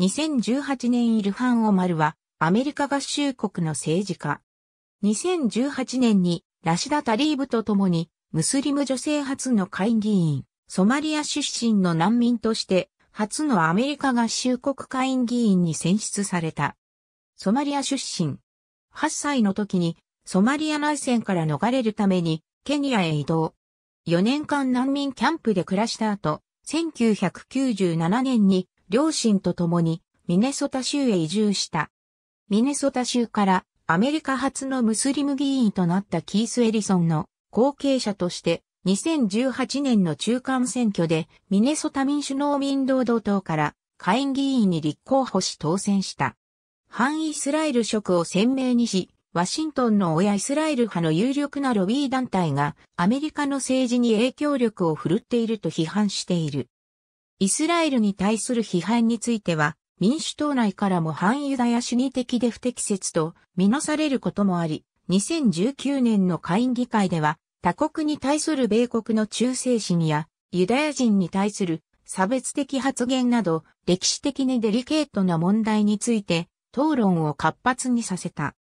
2018年イルハン・オマルは、アメリカ合衆国の政治家。2018年に、ラシダ・タリーブと共に、ムスリム女性初の会議員、ソマリア出身の難民として、初のアメリカ合衆国会員議員に選出された。ソマリア出身。8歳の時に、ソマリア内戦から逃れるために、ケニアへ移動。4年間難民キャンプで暮らした後、1997年に両親と共にミネソタ州へ移住した。ミネソタ州からアメリカ初のムスリム議員となったキース・エリソンの後継者として2018年の中間選挙でミネソタ民主農民労働党から下院議員に立候補し当選した。反イスラエル職を鮮明にし、ワシントンの親イスラエル派の有力なロビー団体がアメリカの政治に影響力を振るっていると批判している。イスラエルに対する批判については、民主党内からも反ユダヤ主義的で不適切とみなされることもあり、2019年の下院議会では、他国に対する米国の忠誠心や、ユダヤ人に対する差別的発言など、歴史的にデリケートな問題について、討論を活発にさせた。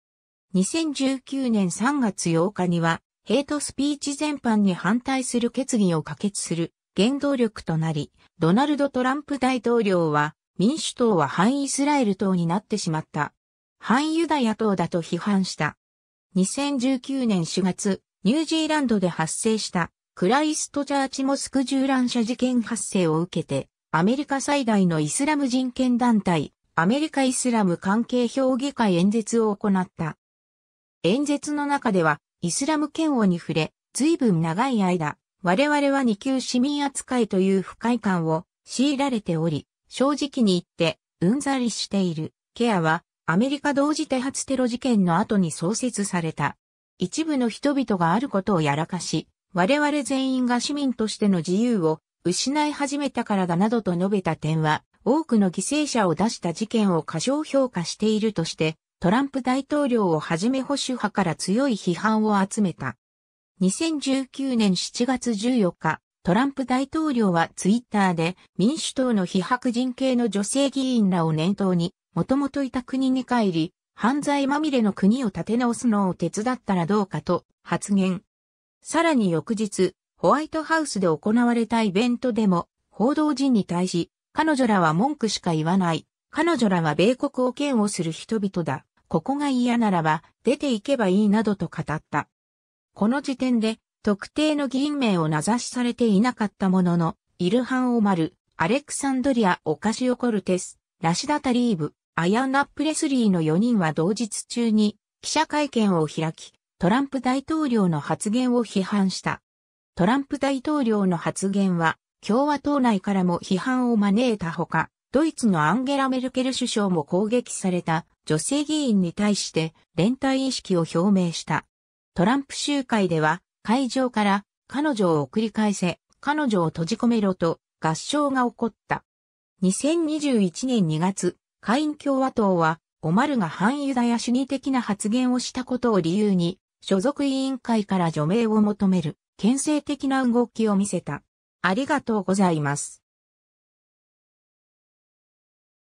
2019年3月8日には、ヘイトスピーチ全般に反対する決議を可決する原動力となり、ドナルド・トランプ大統領は、民主党は反イスラエル党になってしまった。反ユダヤ党だと批判した。2019年4月、ニュージーランドで発生したクライストチャーチモスク銃乱射事件発生を受けて、アメリカ最大のイスラム人権団体、アメリカイスラム関係評議会演説を行った。演説の中では、イスラム憲法に触れ、随分長い間、我々は二級市民扱いという不快感を強いられており、正直に言って、うんざりしている。ケアは、アメリカ同時多発テロ事件の後に創設された。一部の人々があることをやらかし、我々全員が市民としての自由を失い始めたからだなどと述べた点は、多くの犠牲者を出した事件を過小評価しているとして、トランプ大統領をはじめ保守派から強い批判を集めた。2019年7月14日、トランプ大統領はツイッターで民主党の非白人系の女性議員らを念頭に、もともといた国に帰り、犯罪まみれの国を立て直すのを手伝ったらどうかと発言。さらに翌日、ホワイトハウスで行われたイベントでも、報道陣に対し、彼女らは文句しか言わない。彼女らは米国を嫌悪する人々だ。ここが嫌ならば、出て行けばいいなどと語った。この時点で特定の議員名を名指しされていなかったものの、イルハン・オマル、アレクサンドリア・オカシオコルテス、ラシダ・タリーブ、アヤナ・プレスリーの4人は同日中に記者会見を開き、トランプ大統領の発言を批判した。トランプ大統領の発言は共和党内からも批判を招いたほか、ドイツのアンゲラ・メルケル首相も攻撃された女性議員に対して連帯意識を表明した。トランプ集会では、会場から、彼女を送り返せ、彼女を閉じ込めろと、合唱が起こった。2021年2月、下院共和党は、オマルが反ユダヤ主義的な発言をしたことを理由に、所属委員会から除名を求める、牽制的な動きを見せた。ありがとうございます。